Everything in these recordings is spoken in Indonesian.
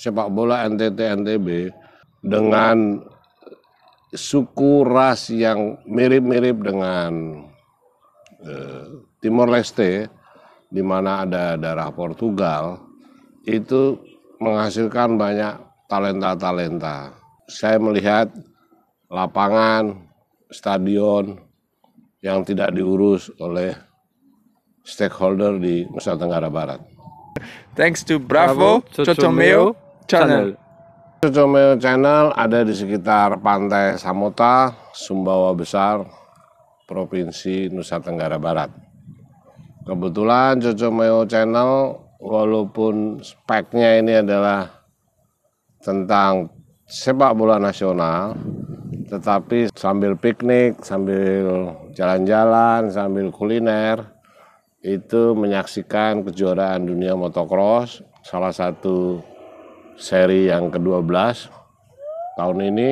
sepak bola NTT NTB dengan suku ras yang mirip-mirip dengan eh, Timor Leste di mana ada darah Portugal itu menghasilkan banyak talenta-talenta. Saya melihat lapangan, stadion yang tidak diurus oleh stakeholder di Nusa Tenggara Barat. Thanks to Bravo, Bravo Cotomeo. Channel. Comel Channel ada di sekitar pantai Samota, Sumbawa Besar, Provinsi Nusa Tenggara Barat. Kebetulan Cocomeo Channel walaupun speknya ini adalah tentang sepak bola nasional, tetapi sambil piknik, sambil jalan-jalan, sambil kuliner, itu menyaksikan kejuaraan dunia motocross, salah satu seri yang ke-12 tahun ini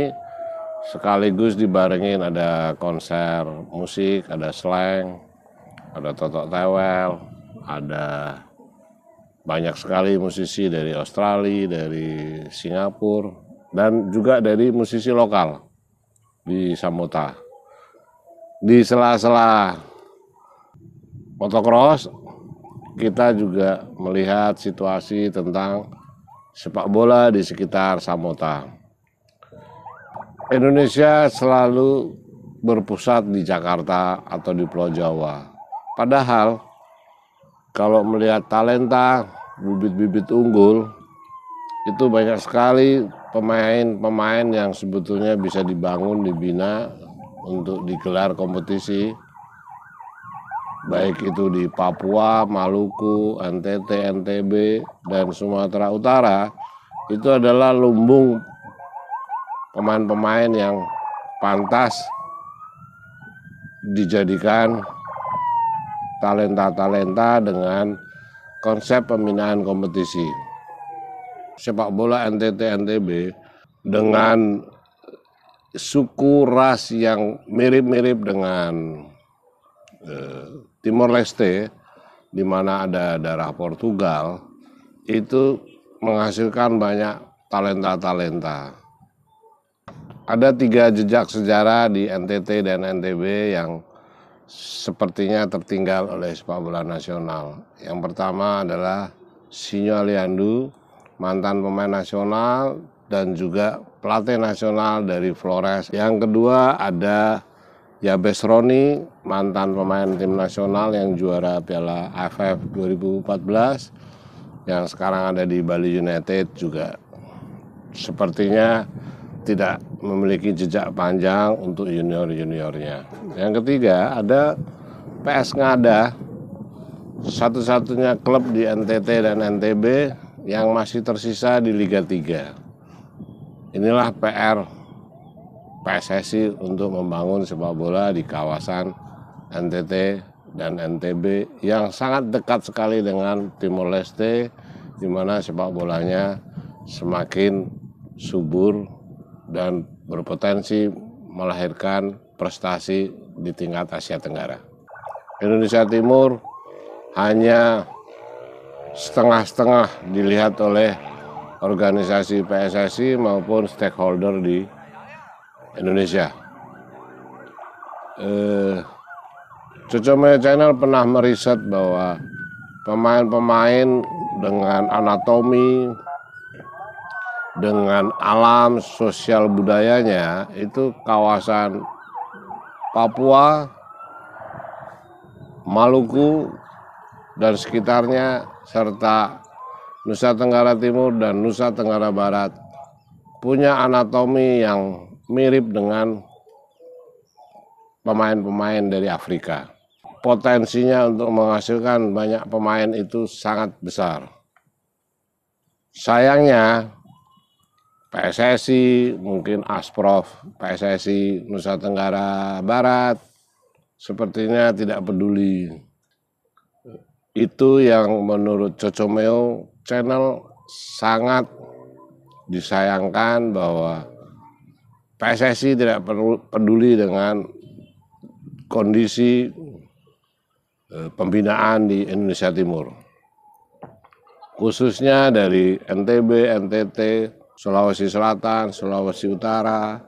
sekaligus dibarengin ada konser musik, ada slang, ada totok tewel, ada banyak sekali musisi dari Australia, dari Singapura, dan juga dari musisi lokal di Samota. Di sela-sela motocross, kita juga melihat situasi tentang sepak bola di sekitar Samota. Indonesia selalu berpusat di Jakarta atau di Pulau Jawa. Padahal kalau melihat talenta bibit-bibit unggul itu banyak sekali pemain-pemain yang sebetulnya bisa dibangun, dibina untuk digelar kompetisi baik itu di Papua, Maluku, NTT, NTB, dan Sumatera Utara, itu adalah lumbung pemain-pemain yang pantas dijadikan talenta-talenta dengan konsep pembinaan kompetisi. Sepak bola NTT NTB dengan suku ras yang mirip-mirip dengan Eh, Timor Leste di mana ada daerah Portugal itu menghasilkan banyak talenta-talenta. Ada tiga jejak sejarah di NTT dan NTB yang sepertinya tertinggal oleh sepak bola nasional. Yang pertama adalah Sinyo Aliandu, mantan pemain nasional dan juga pelatih nasional dari Flores. Yang kedua ada Ya Besroni, mantan pemain tim nasional yang juara Piala AFF 2014 yang sekarang ada di Bali United juga sepertinya tidak memiliki jejak panjang untuk junior-juniornya. Yang ketiga ada PS Ngada, satu-satunya klub di NTT dan NTB yang masih tersisa di Liga 3. Inilah PR PSSI untuk membangun sepak bola di kawasan NTT dan NTB yang sangat dekat sekali dengan Timor Leste di mana sepak bolanya semakin subur dan berpotensi melahirkan prestasi di tingkat Asia Tenggara. Indonesia Timur hanya setengah-setengah dilihat oleh organisasi PSSI maupun stakeholder di Indonesia. Eh, Cucu Maya Channel pernah meriset bahwa pemain-pemain dengan anatomi, dengan alam sosial budayanya itu kawasan Papua, Maluku, dan sekitarnya serta Nusa Tenggara Timur dan Nusa Tenggara Barat punya anatomi yang mirip dengan pemain-pemain dari Afrika. Potensinya untuk menghasilkan banyak pemain itu sangat besar. Sayangnya PSSI, mungkin Asprov, PSSI Nusa Tenggara Barat, sepertinya tidak peduli. Itu yang menurut Cocomeo Channel sangat disayangkan bahwa PSSI tidak peduli dengan kondisi eh, pembinaan di Indonesia Timur. Khususnya dari NTB, NTT, Sulawesi Selatan, Sulawesi Utara,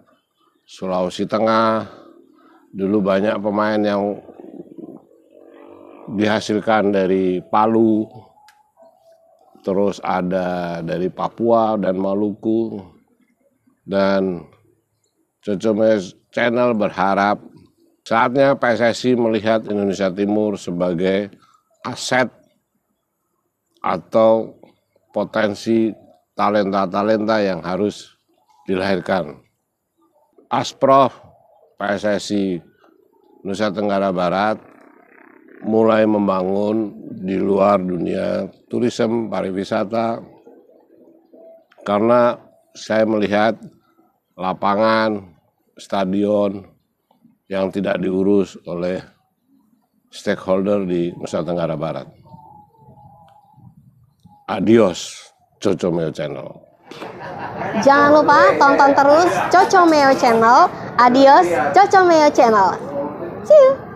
Sulawesi Tengah. Dulu banyak pemain yang dihasilkan dari Palu, terus ada dari Papua dan Maluku, dan Cucumes Channel berharap saatnya PSSI melihat Indonesia Timur sebagai aset atau potensi talenta-talenta yang harus dilahirkan. Asprof PSSI Nusa Tenggara Barat mulai membangun di luar dunia turisme pariwisata karena saya melihat lapangan stadion yang tidak diurus oleh stakeholder di Nusa Tenggara Barat. Adios, Coco Meo Channel. Jangan lupa tonton terus Coco Meo Channel. Adios, Coco Meo Channel. See you.